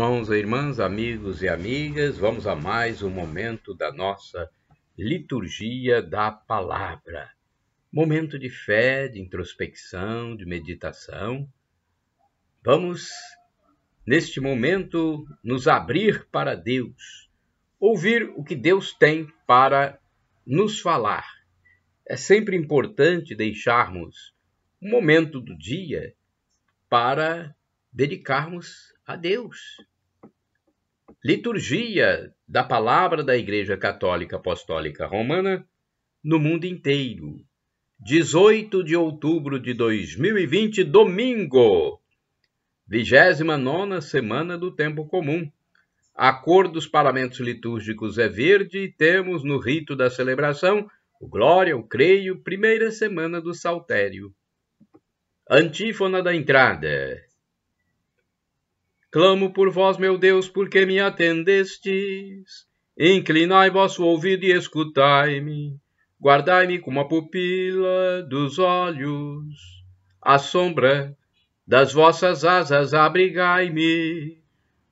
Irmãos e irmãs, amigos e amigas, vamos a mais um momento da nossa liturgia da palavra. Momento de fé, de introspecção, de meditação. Vamos, neste momento, nos abrir para Deus, ouvir o que Deus tem para nos falar. É sempre importante deixarmos um momento do dia para dedicarmos a Deus, liturgia da palavra da Igreja Católica Apostólica Romana no mundo inteiro. 18 de outubro de 2020, domingo, 29 semana do Tempo Comum. A cor dos paramentos litúrgicos é verde e temos no rito da celebração o Glória, o Creio, primeira semana do Saltério. Antífona da entrada. Clamo por vós, meu Deus, porque me atendestes. Inclinai vosso ouvido e escutai-me. Guardai-me como a pupila dos olhos. A sombra das vossas asas abrigai-me.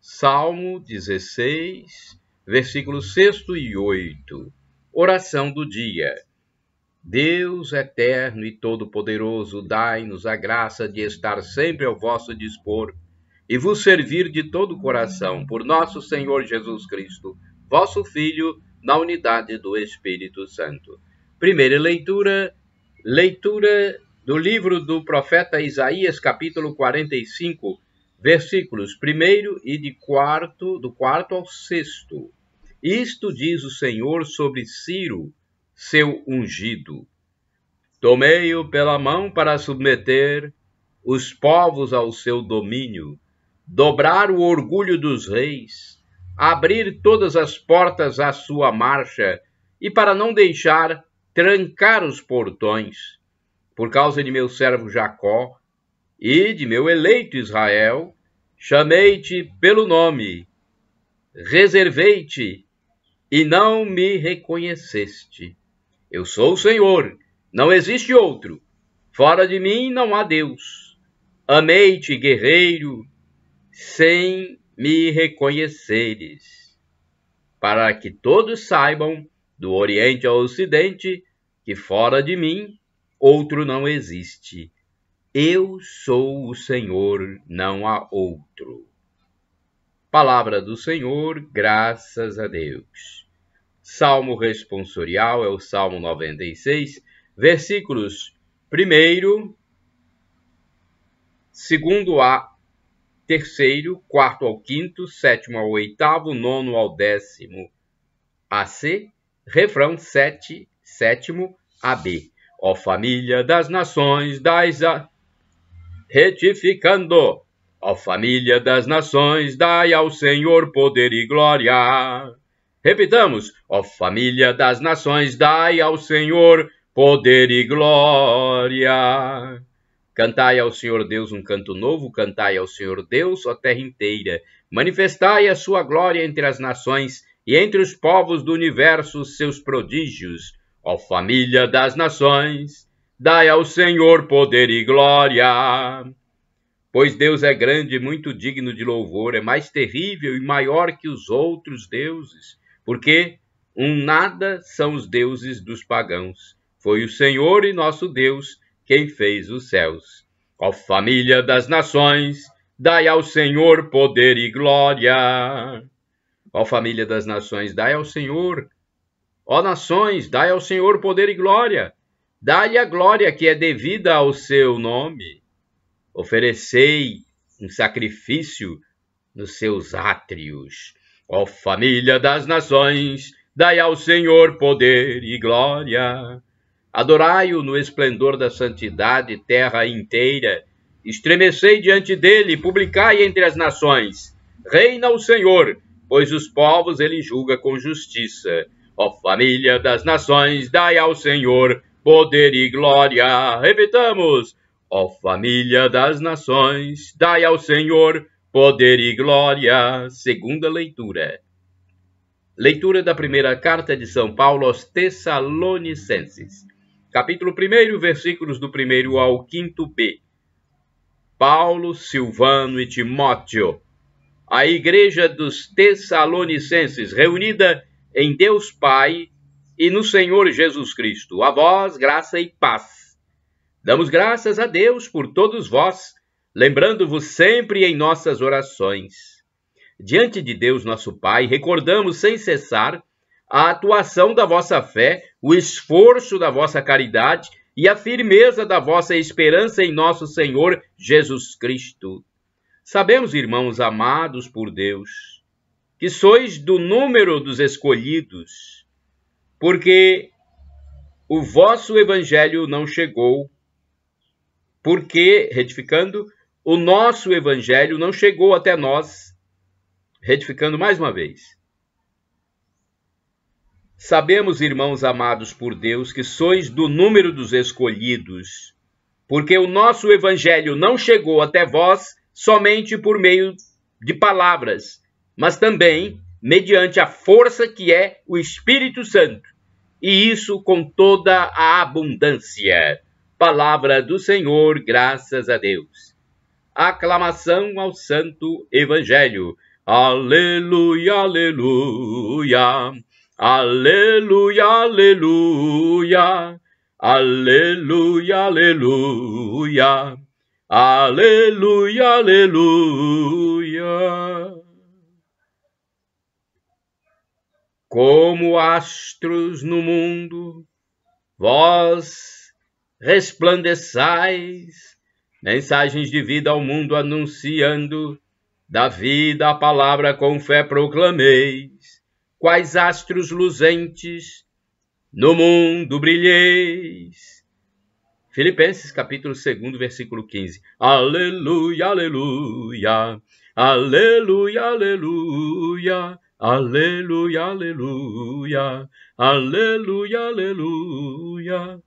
Salmo 16, versículos 6 e 8. Oração do dia. Deus eterno e todo-poderoso, dai-nos a graça de estar sempre ao vosso dispor e vos servir de todo o coração, por nosso Senhor Jesus Cristo, vosso Filho, na unidade do Espírito Santo. Primeira leitura, leitura do livro do profeta Isaías, capítulo 45, versículos 1 e de quarto, do quarto ao sexto. Isto diz o Senhor sobre Ciro, seu ungido. Tomei-o pela mão para submeter os povos ao seu domínio dobrar o orgulho dos reis, abrir todas as portas à sua marcha e, para não deixar, trancar os portões, por causa de meu servo Jacó e de meu eleito Israel, chamei-te pelo nome, reservei-te e não me reconheceste. Eu sou o Senhor, não existe outro. Fora de mim não há Deus. Amei-te, guerreiro, sem me reconheceres, para que todos saibam, do Oriente ao Ocidente, que fora de mim outro não existe. Eu sou o Senhor, não há outro. Palavra do Senhor, graças a Deus. Salmo responsorial é o Salmo 96, versículos 1, 2 a terceiro, quarto ao quinto, sétimo ao oitavo, nono ao décimo AC, refrão 7, sétimo AB. Ó família das nações, das a... retificando. Ó família das nações, dai ao Senhor poder e glória. Repitamos: Ó família das nações, dai ao Senhor poder e glória. Cantai ao Senhor Deus um canto novo, cantai ao Senhor Deus, ó terra inteira. Manifestai a sua glória entre as nações e entre os povos do universo seus prodígios. Ó família das nações, dai ao Senhor poder e glória. Pois Deus é grande e muito digno de louvor, é mais terrível e maior que os outros deuses, porque um nada são os deuses dos pagãos. Foi o Senhor e nosso Deus quem fez os céus. Ó família das nações, dai ao Senhor poder e glória. Ó família das nações, dai ao Senhor. Ó nações, dai ao Senhor poder e glória. Dai-lhe a glória que é devida ao seu nome. Oferecei um sacrifício nos seus átrios. Ó família das nações, dai ao Senhor poder e glória. Adorai-o no esplendor da santidade, terra inteira. Estremecei diante dele, publicai entre as nações. Reina o Senhor, pois os povos ele julga com justiça. Ó família das nações, dai ao Senhor poder e glória. Repitamos. Ó família das nações, dai ao Senhor poder e glória. Segunda leitura. Leitura da primeira carta de São Paulo aos Tessalonicenses capítulo 1, versículos do 1 ao 5b. Paulo, Silvano e Timóteo, a igreja dos Tessalonicenses, reunida em Deus Pai e no Senhor Jesus Cristo. A vós, graça e paz. Damos graças a Deus por todos vós, lembrando-vos sempre em nossas orações. Diante de Deus, nosso Pai, recordamos sem cessar a atuação da vossa fé, o esforço da vossa caridade e a firmeza da vossa esperança em nosso Senhor Jesus Cristo. Sabemos, irmãos amados por Deus, que sois do número dos escolhidos, porque o vosso evangelho não chegou, porque, retificando, o nosso evangelho não chegou até nós, retificando mais uma vez Sabemos, irmãos amados por Deus, que sois do número dos escolhidos, porque o nosso evangelho não chegou até vós somente por meio de palavras, mas também mediante a força que é o Espírito Santo, e isso com toda a abundância. Palavra do Senhor, graças a Deus. Aclamação ao Santo Evangelho. Aleluia, aleluia. Aleluia, aleluia, aleluia, aleluia, aleluia, aleluia. Como astros no mundo, vós resplandeçais, mensagens de vida ao mundo anunciando, da vida a palavra com fé proclameis quais astros luzentes no mundo brilheis. Filipenses capítulo 2, versículo 15. Aleluia, aleluia, aleluia, aleluia, aleluia, aleluia, aleluia, aleluia.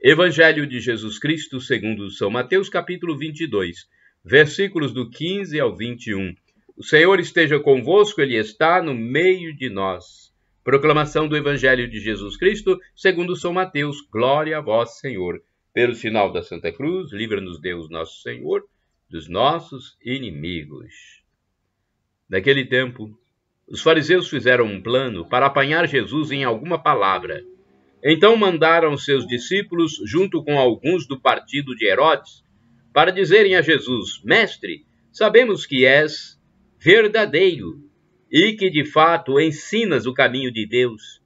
Evangelho de Jesus Cristo segundo São Mateus capítulo 22, versículos do 15 ao 21. O Senhor esteja convosco, Ele está no meio de nós. Proclamação do Evangelho de Jesus Cristo, segundo São Mateus. Glória a vós, Senhor. Pelo sinal da Santa Cruz, livra-nos Deus, nosso Senhor, dos nossos inimigos. Naquele tempo, os fariseus fizeram um plano para apanhar Jesus em alguma palavra. Então mandaram seus discípulos, junto com alguns do partido de Herodes, para dizerem a Jesus: Mestre, sabemos que és verdadeiro e que de fato ensinas o caminho de Deus.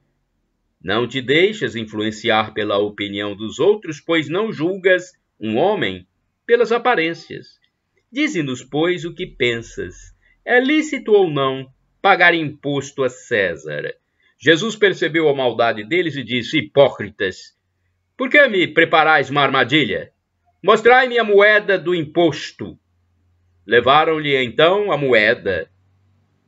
Não te deixas influenciar pela opinião dos outros, pois não julgas um homem pelas aparências. Dize-nos, pois, o que pensas. É lícito ou não pagar imposto a César? Jesus percebeu a maldade deles e disse: Hipócritas, por que me preparais uma armadilha? Mostrai-me a moeda do imposto. Levaram-lhe então a moeda.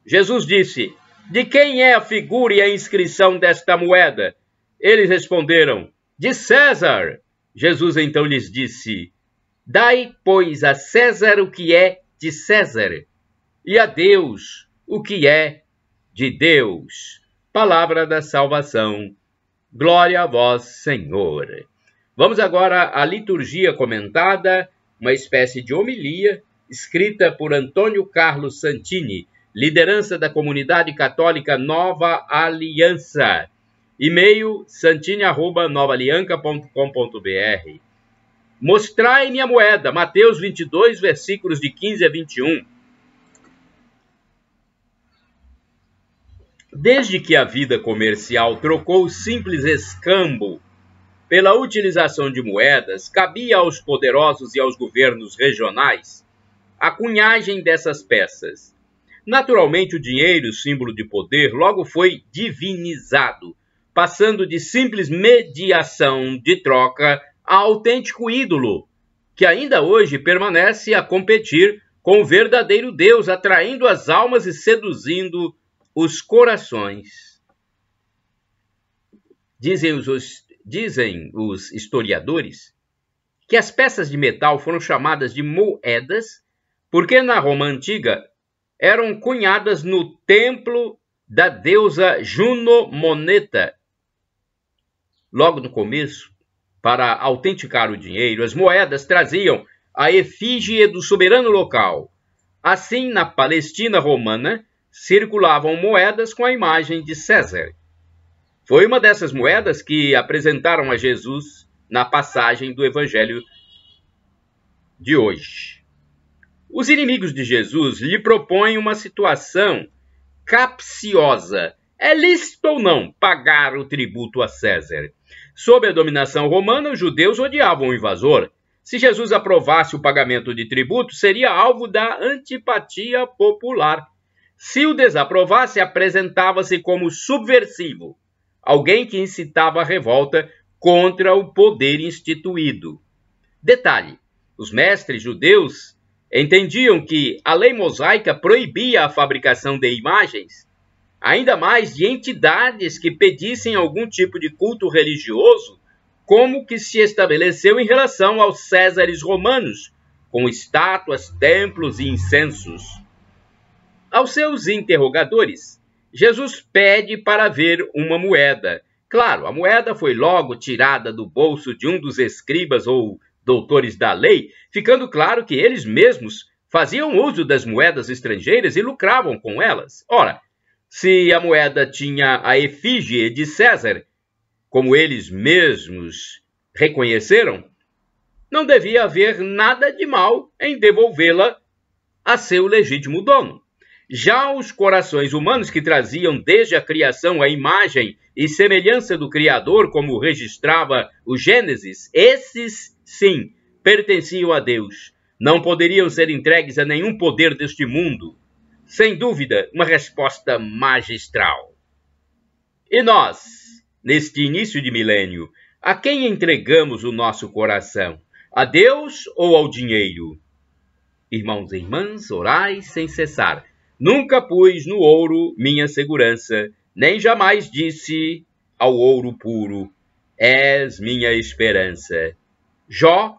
Jesus disse: De quem é a figura e a inscrição desta moeda? Eles responderam: De César. Jesus então lhes disse: Dai, pois, a César o que é de César, e a Deus o que é de Deus. Palavra da salvação. Glória a vós, Senhor. Vamos agora à liturgia comentada, uma espécie de homilia escrita por Antônio Carlos Santini, liderança da comunidade católica Nova Aliança. E-mail santini@novaalianca.com.br. Mostrai-me a moeda, Mateus 22, versículos de 15 a 21. Desde que a vida comercial trocou o simples escambo pela utilização de moedas, cabia aos poderosos e aos governos regionais a cunhagem dessas peças. Naturalmente, o dinheiro, símbolo de poder, logo foi divinizado, passando de simples mediação de troca a autêntico ídolo, que ainda hoje permanece a competir com o verdadeiro Deus, atraindo as almas e seduzindo os corações. Dizem os, os, dizem os historiadores que as peças de metal foram chamadas de moedas porque na Roma antiga eram cunhadas no templo da deusa Juno Moneta. Logo no começo, para autenticar o dinheiro, as moedas traziam a efígie do soberano local. Assim, na Palestina romana, circulavam moedas com a imagem de César. Foi uma dessas moedas que apresentaram a Jesus na passagem do Evangelho de hoje. Os inimigos de Jesus lhe propõem uma situação capciosa. É lícito ou não pagar o tributo a César? Sob a dominação romana, os judeus odiavam o invasor. Se Jesus aprovasse o pagamento de tributo, seria alvo da antipatia popular. Se o desaprovasse, apresentava-se como subversivo, alguém que incitava a revolta contra o poder instituído. Detalhe: os mestres judeus entendiam que a lei mosaica proibia a fabricação de imagens, ainda mais de entidades que pedissem algum tipo de culto religioso, como que se estabeleceu em relação aos césares romanos, com estátuas, templos e incensos. Aos seus interrogadores, Jesus pede para ver uma moeda. Claro, a moeda foi logo tirada do bolso de um dos escribas ou doutores da lei, ficando claro que eles mesmos faziam uso das moedas estrangeiras e lucravam com elas. Ora, se a moeda tinha a efígie de César, como eles mesmos reconheceram, não devia haver nada de mal em devolvê-la a seu legítimo dono. Já os corações humanos que traziam desde a criação a imagem e semelhança do Criador, como registrava o Gênesis, esses sim, pertenciam a Deus. Não poderiam ser entregues a nenhum poder deste mundo. Sem dúvida, uma resposta magistral. E nós, neste início de milênio, a quem entregamos o nosso coração? A Deus ou ao dinheiro? Irmãos e irmãs, orai sem cessar. Nunca pus no ouro minha segurança, nem jamais disse ao ouro puro: És minha esperança. Jó,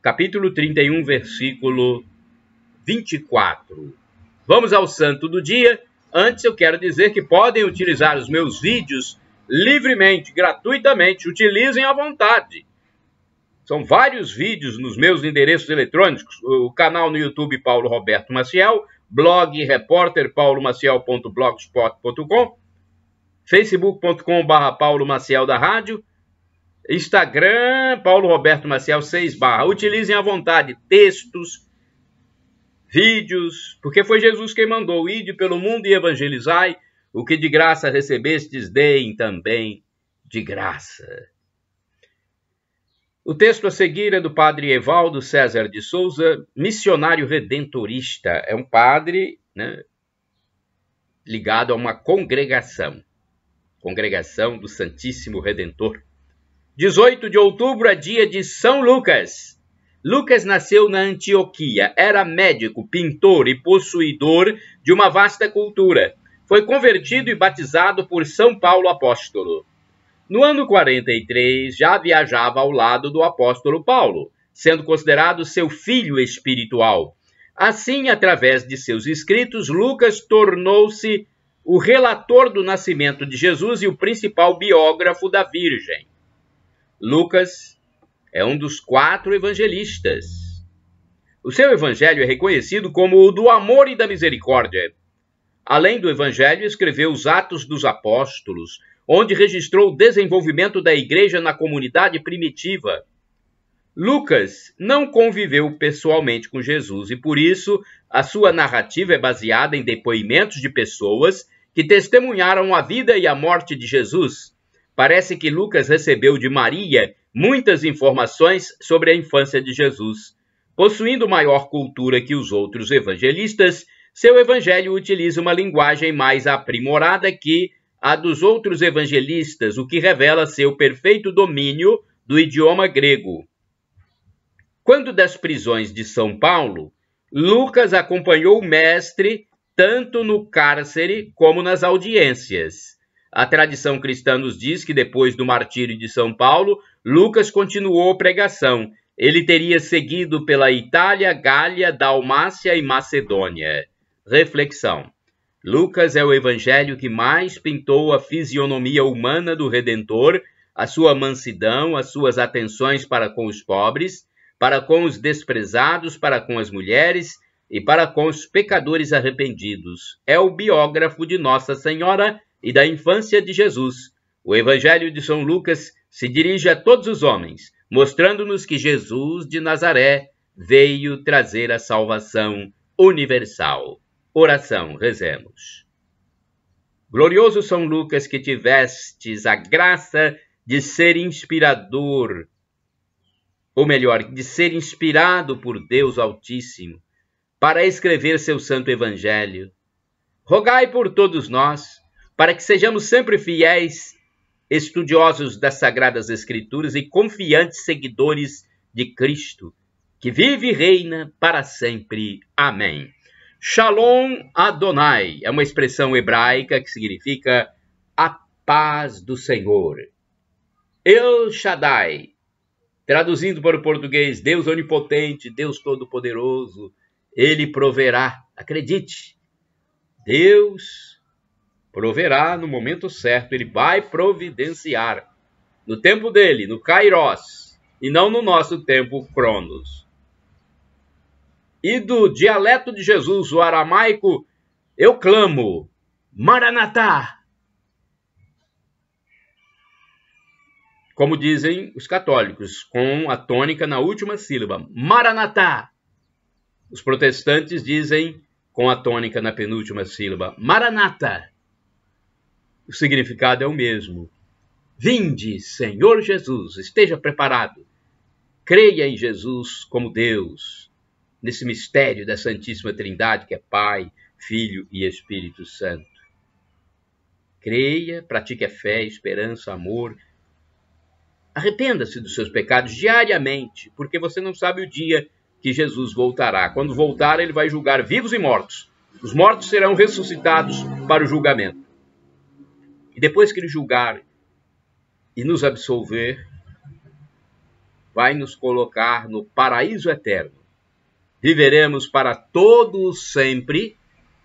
capítulo 31, versículo 24. Vamos ao santo do dia. Antes eu quero dizer que podem utilizar os meus vídeos livremente, gratuitamente, utilizem à vontade. São vários vídeos nos meus endereços eletrônicos, o canal no YouTube Paulo Roberto Maciel, blog Repórter paulomaciel.blogspot.com, facebook.com.br Paulo Maciel da Rádio, Instagram, Paulo Roberto Maciel 6 barra. Utilizem à vontade textos, vídeos, porque foi Jesus quem mandou. Ide pelo mundo e evangelizai. O que de graça recebestes, deem também de graça. O texto a seguir é do padre Evaldo César de Souza, missionário redentorista. É um padre né, ligado a uma congregação, congregação do Santíssimo Redentor 18 de outubro é dia de São Lucas. Lucas nasceu na Antioquia, era médico, pintor e possuidor de uma vasta cultura. Foi convertido e batizado por São Paulo Apóstolo. No ano 43, já viajava ao lado do apóstolo Paulo, sendo considerado seu filho espiritual. Assim, através de seus escritos, Lucas tornou-se o relator do nascimento de Jesus e o principal biógrafo da Virgem. Lucas é um dos quatro evangelistas. O seu evangelho é reconhecido como o do amor e da misericórdia. Além do evangelho, escreveu os Atos dos Apóstolos, onde registrou o desenvolvimento da igreja na comunidade primitiva. Lucas não conviveu pessoalmente com Jesus e, por isso, a sua narrativa é baseada em depoimentos de pessoas que testemunharam a vida e a morte de Jesus parece que Lucas recebeu de Maria muitas informações sobre a infância de Jesus. Possuindo maior cultura que os outros evangelistas, seu evangelho utiliza uma linguagem mais aprimorada que a dos outros evangelistas, o que revela seu perfeito domínio do idioma grego. Quando das prisões de São Paulo, Lucas acompanhou o mestre tanto no cárcere como nas audiências. A tradição cristã nos diz que depois do martírio de São Paulo, Lucas continuou a pregação. Ele teria seguido pela Itália, Gália, Dalmácia e Macedônia. Reflexão: Lucas é o evangelho que mais pintou a fisionomia humana do Redentor, a sua mansidão, as suas atenções para com os pobres, para com os desprezados, para com as mulheres e para com os pecadores arrependidos. É o biógrafo de Nossa Senhora e da infância de Jesus. O Evangelho de São Lucas se dirige a todos os homens, mostrando-nos que Jesus de Nazaré veio trazer a salvação universal. Oração, rezemos. Glorioso São Lucas, que tivestes a graça de ser inspirador, ou melhor, de ser inspirado por Deus Altíssimo, para escrever seu santo evangelho. Rogai por todos nós para que sejamos sempre fiéis estudiosos das Sagradas Escrituras e confiantes seguidores de Cristo, que vive e reina para sempre. Amém. Shalom Adonai é uma expressão hebraica que significa a paz do Senhor. El Shaddai, traduzindo para o português, Deus onipotente, Deus todo-poderoso, ele proverá. Acredite, Deus Proverá no momento certo, ele vai providenciar. No tempo dele, no Kairos, e não no nosso tempo, Cronos. E do dialeto de Jesus, o aramaico, eu clamo, Maranatá! Como dizem os católicos, com a tônica na última sílaba, Maranatá! Os protestantes dizem com a tônica na penúltima sílaba, Maranata! o significado é o mesmo. Vinde, Senhor Jesus, esteja preparado. Creia em Jesus como Deus, nesse mistério da Santíssima Trindade que é Pai, Filho e Espírito Santo. Creia, pratique a fé, esperança, amor. Arrependa-se dos seus pecados diariamente, porque você não sabe o dia que Jesus voltará. Quando voltar, ele vai julgar vivos e mortos. Os mortos serão ressuscitados para o julgamento. E depois que ele julgar e nos absolver, vai nos colocar no paraíso eterno. Viveremos para todos sempre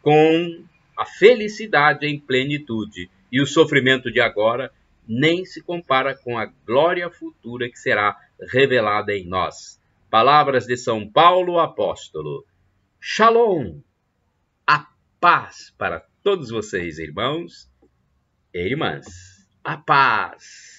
com a felicidade em plenitude. E o sofrimento de agora nem se compara com a glória futura que será revelada em nós. Palavras de São Paulo apóstolo. Shalom! A paz para todos vocês, irmãos. Irmãs, a paz.